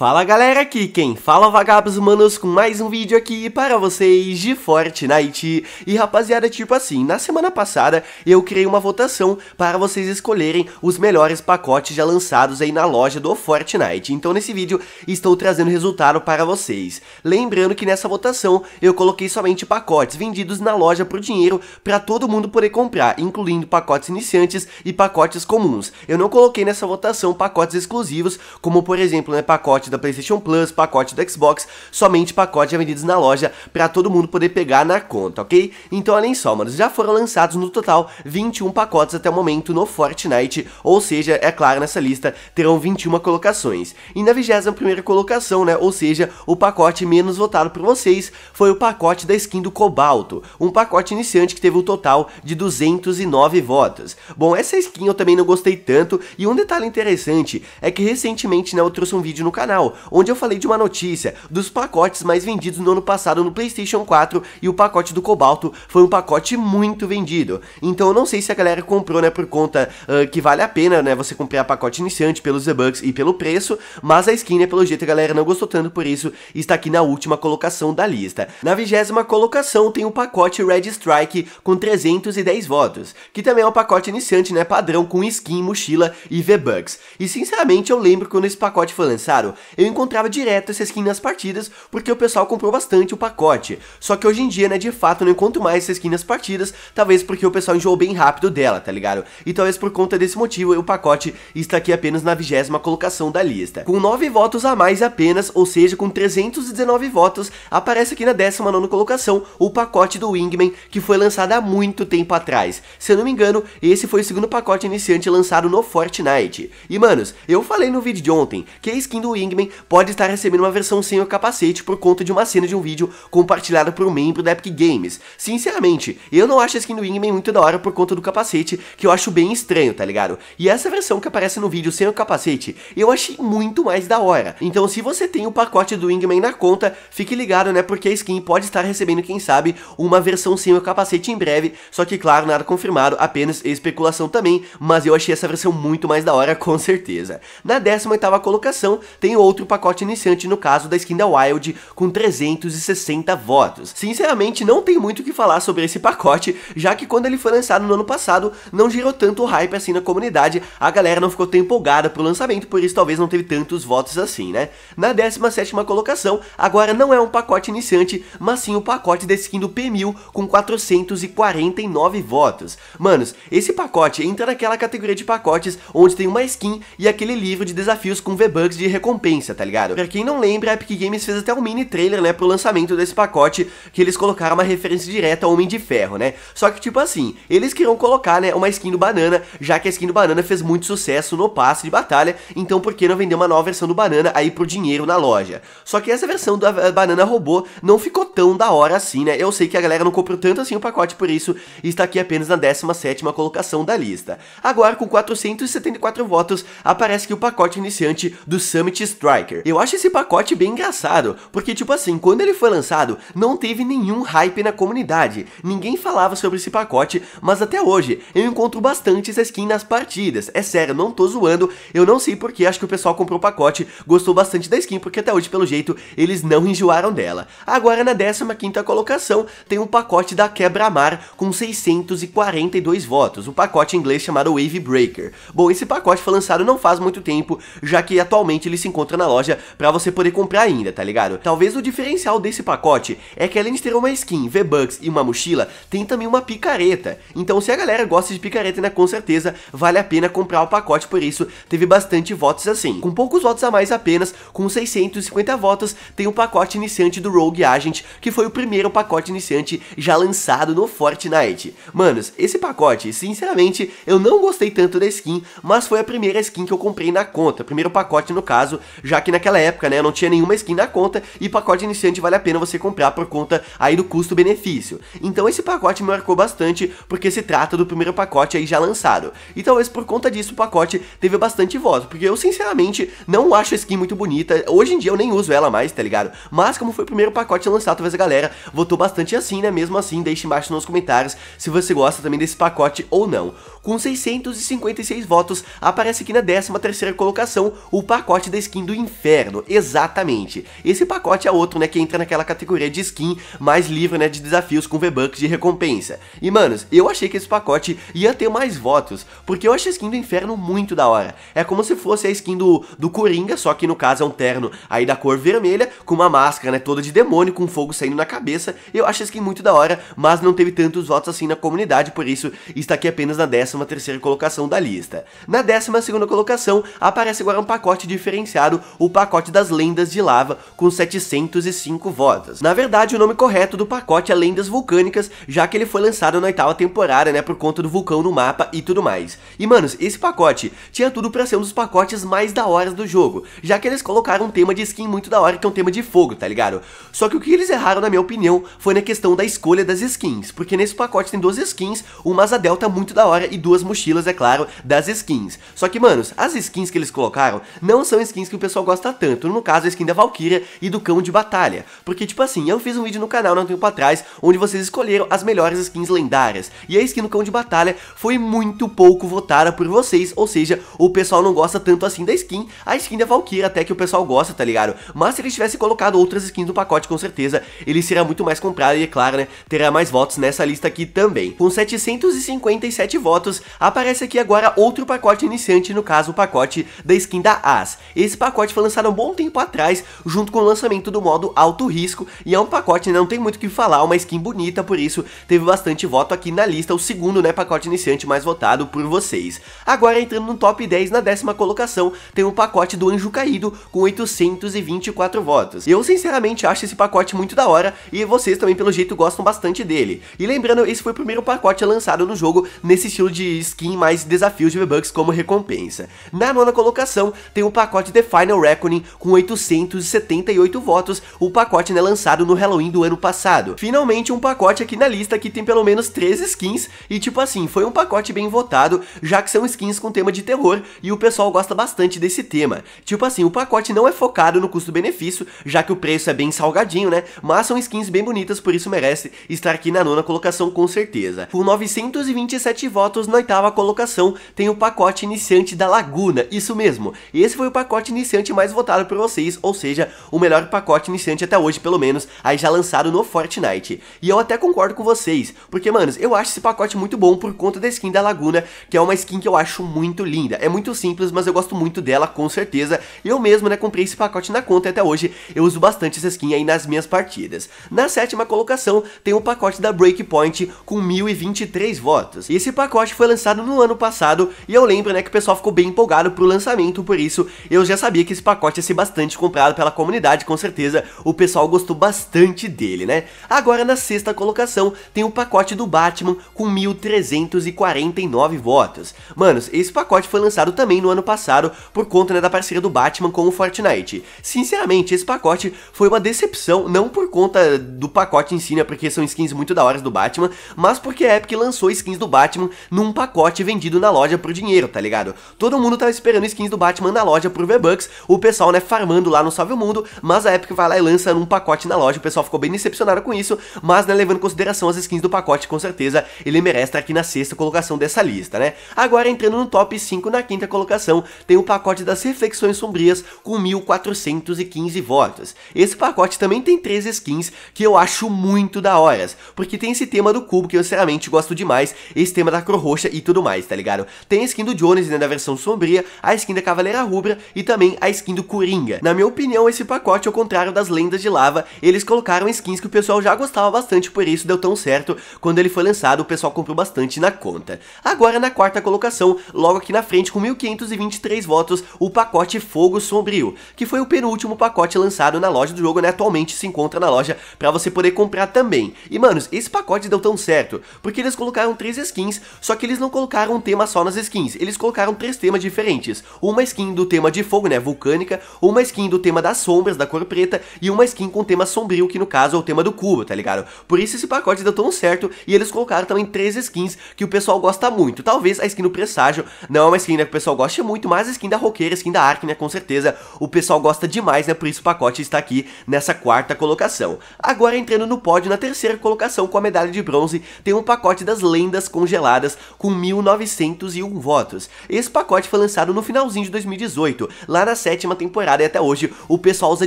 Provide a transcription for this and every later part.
Fala galera, aqui quem fala é vagabos humanos com mais um vídeo aqui para vocês de Fortnite. E rapaziada, tipo assim, na semana passada eu criei uma votação para vocês escolherem os melhores pacotes já lançados aí na loja do Fortnite. Então nesse vídeo estou trazendo resultado para vocês. Lembrando que nessa votação eu coloquei somente pacotes vendidos na loja por dinheiro para todo mundo poder comprar, incluindo pacotes iniciantes e pacotes comuns. Eu não coloquei nessa votação pacotes exclusivos, como por exemplo, né, pacotes pacote da PlayStation Plus, pacote do Xbox, somente pacotes já vendidos na loja para todo mundo poder pegar na conta, ok? Então olhem só, mano, já foram lançados no total 21 pacotes até o momento no Fortnite, ou seja, é claro, nessa lista terão 21 colocações. E na 21 colocação, né, ou seja, o pacote menos votado por vocês foi o pacote da skin do Cobalto, um pacote iniciante que teve o um total de 209 votos. Bom, essa skin eu também não gostei tanto, e um detalhe interessante é que recentemente, né, eu trouxe um vídeo no canal canal, onde eu falei de uma notícia dos pacotes mais vendidos no ano passado no PlayStation 4 e o pacote do Cobalto foi um pacote muito vendido. Então eu não sei se a galera comprou, né, por conta uh, que vale a pena, né, você comprar pacote iniciante pelos debugs e pelo preço, mas a skin, né, pelo jeito a galera não gostou tanto, por isso está aqui na última colocação da lista. Na vigésima colocação tem o pacote Red Strike com 310 votos, que também é um pacote iniciante, né, padrão com skin, mochila e V-Bucks. E sinceramente eu lembro quando esse pacote foi lançado, eu encontrava direto essa skin nas partidas, porque o pessoal comprou bastante o pacote. Só que hoje em dia, né, de fato, eu não encontro mais essa skin nas partidas, talvez porque o pessoal enjoou bem rápido dela, tá ligado? E talvez por conta desse motivo, o pacote está aqui apenas na vigésima colocação da lista. Com 9 votos a mais apenas, ou seja, com 319 votos, aparece aqui na 19 colocação o pacote do Wingman, que foi lançado há muito tempo atrás. Se eu não me engano, esse foi o segundo pacote iniciante lançado no Fortnite. E manos, eu falei no vídeo de ontem que a skin do Wingman Pinkman pode estar recebendo uma versão sem o capacete por conta de uma cena de um vídeo compartilhada por um membro da Epic Games. Sinceramente, eu não acho a skin do Wingman muito da hora por conta do capacete, que eu acho bem estranho, tá ligado? E essa versão que aparece no vídeo sem o capacete, eu achei muito mais da hora. Então se você tem o pacote do Wingman na conta, fique ligado, né, porque a skin pode estar recebendo, quem sabe, uma versão sem o capacete em breve, só que claro, nada confirmado, apenas especulação também, mas eu achei essa versão muito mais da hora, com certeza. Na 18ª colocação, tem outro pacote iniciante no caso da skin da Wild com 360 votos. Sinceramente, não tem muito o que falar sobre esse pacote, já que quando ele foi lançado no ano passado, não gerou tanto hype assim na comunidade, a galera não ficou tão empolgada pro lançamento, por isso talvez não teve tantos votos assim, né? Na 17ª colocação, agora não é um pacote iniciante, mas sim o pacote da skin do P1000 com 449 votos. Manos, esse pacote entra naquela categoria de pacotes onde tem uma skin e aquele livro de desafios com V-Bucks de recompensa dispensa, tá ligado? Pra quem não lembra, a Epic Games fez até um mini trailer, né, pro lançamento desse pacote, que eles colocaram uma referência direta ao Homem de Ferro, né? Só que, tipo assim, eles queriam colocar, né, uma skin do Banana, já que a skin do Banana fez muito sucesso no passe de batalha, então por que não vender uma nova versão do Banana aí pro dinheiro na loja? Só que essa versão do eh, Banana Robô não ficou tão da hora assim, né? Eu sei que a galera não comprou tanto assim o pacote por isso, e está aqui apenas na 17ª colocação da lista. Agora, com 474 votos, aparece que o pacote iniciante do Summit Striker. Eu acho esse pacote bem engraçado, porque tipo assim, quando ele foi lançado, não teve nenhum hype na comunidade, ninguém falava sobre esse pacote, mas até hoje eu encontro bastante essa skin nas partidas, é sério, não tô zoando, eu não sei porque, acho que o pessoal comprou o pacote, gostou bastante da skin, porque até hoje, pelo jeito, eles não enjoaram dela. Agora na 15ª colocação, tem o um pacote da Quebra-Mar com 642 votos, o um pacote em inglês chamado Wave Breaker. Bom, esse pacote foi lançado não faz muito tempo, já que atualmente ele se encontra encontra na loja pra você poder comprar ainda, tá ligado? Talvez o diferencial desse pacote é que além de ter uma skin, V-Bucks e uma mochila, tem também uma picareta. Então se a galera gosta de picareta, né, com certeza vale a pena comprar o pacote, por isso teve bastante votos assim. Com poucos votos a mais apenas, com 650 votos, tem o pacote iniciante do Rogue Agent, que foi o primeiro pacote iniciante já lançado no Fortnite. Manos, esse pacote, sinceramente, eu não gostei tanto da skin, mas foi a primeira skin que eu comprei na conta, primeiro pacote no caso, já que naquela época, né, não tinha nenhuma skin na conta e pacote iniciante vale a pena você comprar por conta aí do custo-benefício. Então esse pacote me marcou bastante porque se trata do primeiro pacote aí já lançado. E talvez por conta disso o pacote teve bastante voz, porque eu sinceramente não acho a skin muito bonita. Hoje em dia eu nem uso ela mais, tá ligado? Mas como foi o primeiro pacote lançado, talvez a galera votou bastante assim, né? Mesmo assim, deixe embaixo nos comentários se você gosta também desse pacote ou não. Com 656 votos, aparece aqui na 13ª colocação o pacote da skin do do inferno, exatamente. Esse pacote é outro, né, que entra naquela categoria de skin mais livre, né, de desafios com V-Bucks de recompensa. E, manos, eu achei que esse pacote ia ter mais votos, porque eu achei a skin do inferno muito da hora. É como se fosse a skin do, do Coringa, só que no caso é um terno aí da cor vermelha, com uma máscara, né, toda de demônio, com fogo saindo na cabeça. Eu achei a skin muito da hora, mas não teve tantos votos assim na comunidade, por isso está aqui apenas na 13ª colocação da lista. Na 12ª colocação, aparece agora um pacote diferenciado o pacote das lendas de lava com 705 votos. Na verdade, o nome correto do pacote é Lendas Vulcânicas, já que ele foi lançado na oitava temporada, né, por conta do vulcão no mapa e tudo mais. E, manos, esse pacote tinha tudo pra ser um dos pacotes mais da hora do jogo, já que eles colocaram um tema de skin muito da hora, que é um tema de fogo, tá ligado? Só que o que eles erraram, na minha opinião, foi na questão da escolha das skins, porque nesse pacote tem duas skins, uma asa delta muito da hora e duas mochilas, é claro, das skins. Só que, manos, as skins que eles colocaram não são skins que o pessoal gosta tanto, no caso a skin da Valkyria e do Cão de Batalha. Porque, tipo assim, eu fiz um vídeo no canal não né, um tempo atrás, onde vocês escolheram as melhores skins lendárias, e a skin do Cão de Batalha foi muito pouco votada por vocês, ou seja, o pessoal não gosta tanto assim da skin, a skin da Valkyria até que o pessoal gosta, tá ligado? Mas se ele tivesse colocado outras skins no pacote, com certeza, ele seria muito mais comprado e, é claro, né, terá mais votos nessa lista aqui também. Com 757 votos, aparece aqui agora outro pacote iniciante, no caso, o pacote da skin da As. Esse pacote pacote foi lançado há um bom tempo atrás, junto com o lançamento do modo alto risco, e é um pacote, que né, não tem muito o que falar, uma skin bonita, por isso teve bastante voto aqui na lista, o segundo, né, pacote iniciante mais votado por vocês. Agora entrando no top 10, na décima colocação, tem o pacote do Anjo Caído, com 824 votos. Eu sinceramente acho esse pacote muito da hora, e vocês também pelo jeito gostam bastante dele. E lembrando, esse foi o primeiro pacote lançado no jogo, nesse estilo de skin mais desafios de V-Bucks como recompensa. Na nona colocação, tem o pacote Defy Final Reckoning com 878 votos, o pacote né, lançado no Halloween do ano passado. Finalmente um pacote aqui na lista que tem pelo menos 13 skins e tipo assim, foi um pacote bem votado, já que são skins com tema de terror e o pessoal gosta bastante desse tema. Tipo assim, o pacote não é focado no custo-benefício, já que o preço é bem salgadinho, né? Mas são skins bem bonitas, por isso merece estar aqui na nona colocação com certeza. Com 927 votos na oitava colocação tem o pacote iniciante da Laguna, isso mesmo. Esse foi o pacote iniciante iniciante mais votado por vocês, ou seja, o melhor pacote iniciante até hoje, pelo menos, aí já lançado no Fortnite. E eu até concordo com vocês, porque, manos, eu acho esse pacote muito bom por conta da skin da Laguna, que é uma skin que eu acho muito linda. É muito simples, mas eu gosto muito dela, com certeza. Eu mesmo, né, comprei esse pacote na conta e até hoje eu uso bastante essa skin aí nas minhas partidas. Na sétima colocação tem o pacote da Breakpoint com 1023 votos. E esse pacote foi lançado no ano passado e eu lembro, né, que o pessoal ficou bem empolgado pro lançamento, por isso eu já sabia sabia que esse pacote ia ser bastante comprado pela comunidade, com certeza o pessoal gostou bastante dele, né? Agora na sexta colocação tem o pacote do Batman com 1.349 votos. Manos, esse pacote foi lançado também no ano passado por conta né, da parceria do Batman com o Fortnite. Sinceramente, esse pacote foi uma decepção, não por conta do pacote em si, né, porque são skins muito da hora do Batman, mas porque a Epic lançou skins do Batman num pacote vendido na loja por dinheiro, tá ligado? Todo mundo tava esperando skins do Batman na loja por V-Bucks, o pessoal, né, farmando lá no Salve o Mundo, mas a Epic vai lá e lança num pacote na loja, o pessoal ficou bem decepcionado com isso, mas, né, levando em consideração as skins do pacote, com certeza ele merece estar aqui na sexta colocação dessa lista, né. Agora, entrando no top 5, na quinta colocação, tem o pacote das Reflexões Sombrias com 1.415 votos. Esse pacote também tem três skins que eu acho muito da hora, porque tem esse tema do cubo que eu sinceramente gosto demais, esse tema da cor roxa e tudo mais, tá ligado? Tem a skin do Jones, né, da versão sombria, a skin da Cavaleira Rubra e também a skin do Coringa. Na minha opinião, esse pacote, ao contrário das lendas de lava, eles colocaram skins que o pessoal já gostava bastante, por isso deu tão certo. Quando ele foi lançado, o pessoal comprou bastante na conta. Agora, na quarta colocação, logo aqui na frente, com 1.523 votos, o pacote Fogo Sombrio, que foi o penúltimo pacote lançado na loja do jogo, né? Atualmente se encontra na loja pra você poder comprar também. E, manos, esse pacote deu tão certo, porque eles colocaram três skins, só que eles não colocaram um tema só nas skins, eles colocaram três temas diferentes. Uma skin do tema de fogo, né? é vulcânica, uma skin do tema das sombras, da cor preta, e uma skin com tema sombrio, que no caso é o tema do cubo, tá ligado? Por isso esse pacote deu tão certo, e eles colocaram também três skins que o pessoal gosta muito. Talvez a skin do presságio não é uma skin né, que o pessoal goste muito, mas a skin da roqueira, a skin da Ark, né, com certeza, o pessoal gosta demais, né, por isso o pacote está aqui nessa quarta colocação. Agora entrando no pódio, na terceira colocação com a medalha de bronze, tem um pacote das lendas congeladas com 1901 votos. Esse pacote foi lançado no finalzinho de 2018, lá na da sétima temporada e até hoje o pessoal usa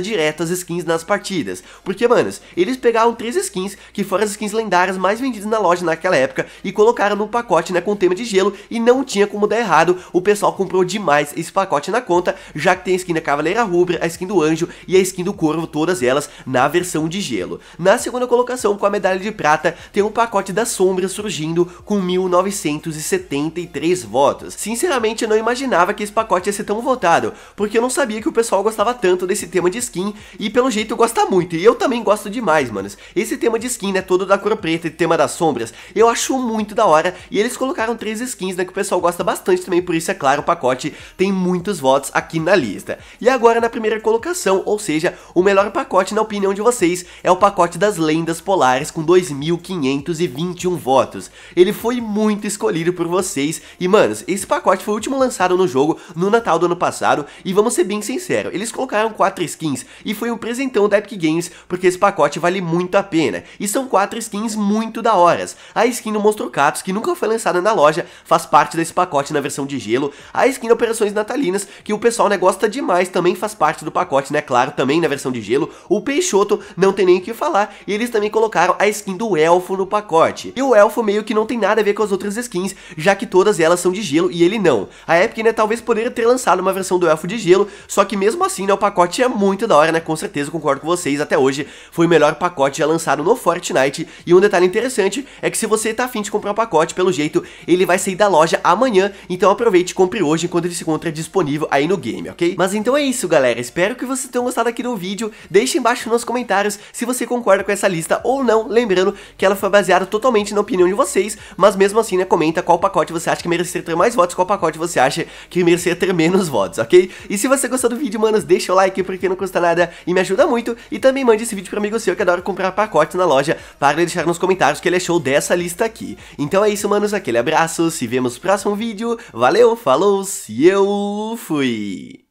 direto as skins nas partidas. Porque, manos, eles pegaram três skins, que foram as skins lendárias mais vendidas na loja naquela época, e colocaram num pacote, né, com tema de gelo, e não tinha como dar errado, o pessoal comprou demais esse pacote na conta, já que tem a skin da Cavaleira Rubra, a skin do Anjo e a skin do Corvo, todas elas na versão de gelo. Na segunda colocação, com a medalha de prata, tem um pacote da Sombra surgindo com 1973 votos. Sinceramente, eu não imaginava que esse pacote ia ser tão votado, porque porque eu não sabia que o pessoal gostava tanto desse tema de skin e pelo jeito gosta muito. E eu também gosto demais, manos. Esse tema de skin, né, todo da cor preta e tema das sombras, eu acho muito da hora. E eles colocaram três skins, né, que o pessoal gosta bastante também, por isso é claro, o pacote tem muitos votos aqui na lista. E agora na primeira colocação, ou seja, o melhor pacote na opinião de vocês é o pacote das lendas polares com 2.521 votos. Ele foi muito escolhido por vocês e, manos, esse pacote foi o último lançado no jogo no Natal do ano passado e vamos vamos ser bem sinceros, eles colocaram 4 skins e foi um presentão da Epic Games, porque esse pacote vale muito a pena. E são 4 skins muito da horas. A skin do Monstro Catos, que nunca foi lançada na loja, faz parte desse pacote na versão de gelo. A skin da Operações Natalinas, que o pessoal né, gosta demais, também faz parte do pacote, né? Claro, também na versão de gelo. O Peixoto não tem nem o que falar, e eles também colocaram a skin do Elfo no pacote. E o Elfo meio que não tem nada a ver com as outras skins, já que todas elas são de gelo e ele não. A Epic, né, talvez poderia ter lançado uma versão do Elfo de gelo, só que mesmo assim, né, o pacote é muito da hora, né? Com certeza, concordo com vocês. Até hoje foi o melhor pacote já lançado no Fortnite. E um detalhe interessante é que se você tá afim de comprar o um pacote, pelo jeito, ele vai sair da loja amanhã. Então aproveite e compre hoje enquanto ele se encontra disponível aí no game, ok? Mas então é isso, galera. Espero que vocês tenham gostado aqui do vídeo. Deixe embaixo nos comentários se você concorda com essa lista ou não. Lembrando que ela foi baseada totalmente na opinião de vocês. Mas mesmo assim, né, comenta qual pacote você acha que mereceria ter mais votos, qual pacote você acha que mereceria ter menos votos, ok? E se se você gostou do vídeo, manos, deixa o like porque não custa nada e me ajuda muito. E também mande esse vídeo pra amigo seu que adora comprar pacotes na loja para deixar nos comentários o que ele achou dessa lista aqui. Então é isso, manos, aquele abraço, se vemos no próximo vídeo. Valeu, falou, se eu fui!